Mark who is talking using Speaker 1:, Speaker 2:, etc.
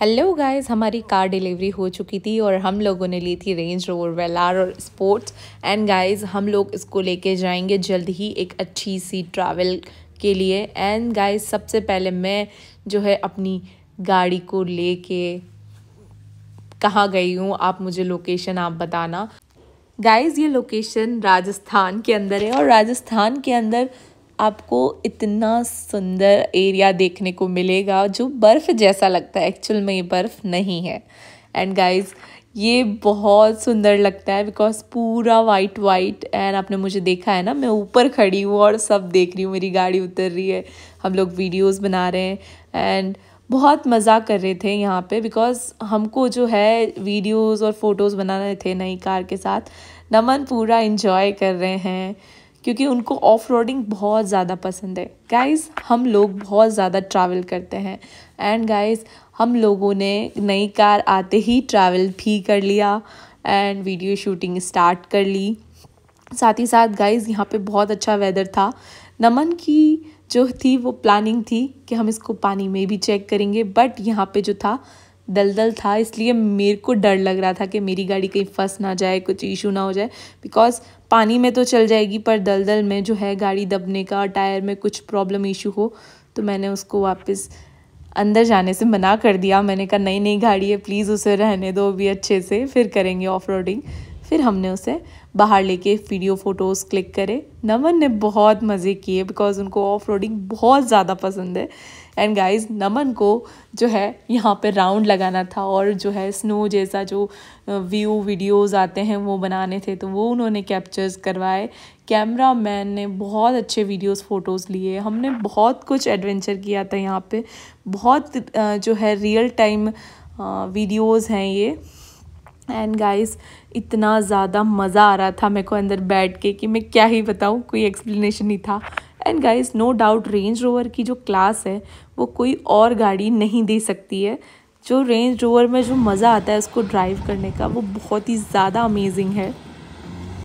Speaker 1: hello guys हमारी car delivery हो चुकी थी और हम लोगों ने ली थी रेंज रोवर वेलार और स्पोर्ट्स एंड गाइस हम लोग इसको लेके जाएंगे जल्द ही एक अच्छी सी ट्रैवल के लिए एंड गाइस सबसे पहले मैं जो है अपनी गाड़ी को लेके कहाँ गई हूँ आप मुझे लोकेशन आप बताना गाइस ये लोकेशन राजस्थान के अंदर है और राजस्थान के अंदर आपको इतना सुंदर एरिया देखने को मिलेगा जो बर्फ़ जैसा लगता है एक्चुअल में ये बर्फ़ नहीं है एंड गाइस ये बहुत सुंदर लगता है बिकॉज पूरा वाइट वाइट एंड आपने मुझे देखा है ना मैं ऊपर खड़ी हूँ और सब देख रही हूँ मेरी गाड़ी उतर रही है हम लोग वीडियोस बना रहे हैं एंड बहुत मज़ा कर रहे थे यहाँ पे बिकॉज़ हमको जो है वीडियोस और फ़ोटोज़ बना रहे थे नई कार के साथ नमन पूरा इन्जॉय कर रहे हैं क्योंकि उनको ऑफ रोडिंग बहुत ज़्यादा पसंद है गाइस हम लोग बहुत ज़्यादा ट्रैवल करते हैं एंड गाइस हम लोगों ने नई कार आते ही ट्रैवल भी कर लिया एंड वीडियो शूटिंग स्टार्ट कर ली साथ ही साथ गाइस यहाँ पे बहुत अच्छा वेदर था नमन की जो थी वो प्लानिंग थी कि हम इसको पानी में भी चेक करेंगे बट यहाँ पर जो था दलदल था इसलिए मेरे को डर लग रहा था कि मेरी गाड़ी कहीं फंस ना जाए कुछ इशू ना हो जाए बिकॉज पानी में तो चल जाएगी पर दलदल में जो है गाड़ी दबने का टायर में कुछ प्रॉब्लम इशू हो तो मैंने उसको वापस अंदर जाने से मना कर दिया मैंने कहा नई नई गाड़ी है प्लीज़ उसे रहने दो भी अच्छे से फिर करेंगे ऑफ रोडिंग फिर हमने उसे बाहर लेके वीडियो फ़ोटोज़ क्लिक करे नमन ने बहुत मज़े किए बिकॉज उनको ऑफ रोडिंग बहुत ज़्यादा पसंद है एंड गाइस नमन को जो है यहाँ पे राउंड लगाना था और जो है स्नो जैसा जो व्यू वीडियोस आते हैं वो बनाने थे तो वो उन्होंने कैप्चर्स करवाए कैमरा मैन ने बहुत अच्छे वीडियोस फ़ोटोज़ लिए हमने बहुत कुछ एडवेंचर किया था यहाँ पे बहुत जो है रियल टाइम वीडियोज़ हैं ये एंड गाइस इतना ज़्यादा मज़ा आ रहा था मेरे को अंदर बैठ के कि मैं क्या ही बताऊँ कोई एक्सप्लेनेशन नहीं था and guys no doubt Range Rover की जो क्लास है वो कोई और गाड़ी नहीं दे सकती है जो रेंज रोवर में जो मज़ा आता है उसको ड्राइव करने का वो बहुत ही ज़्यादा अमेजिंग है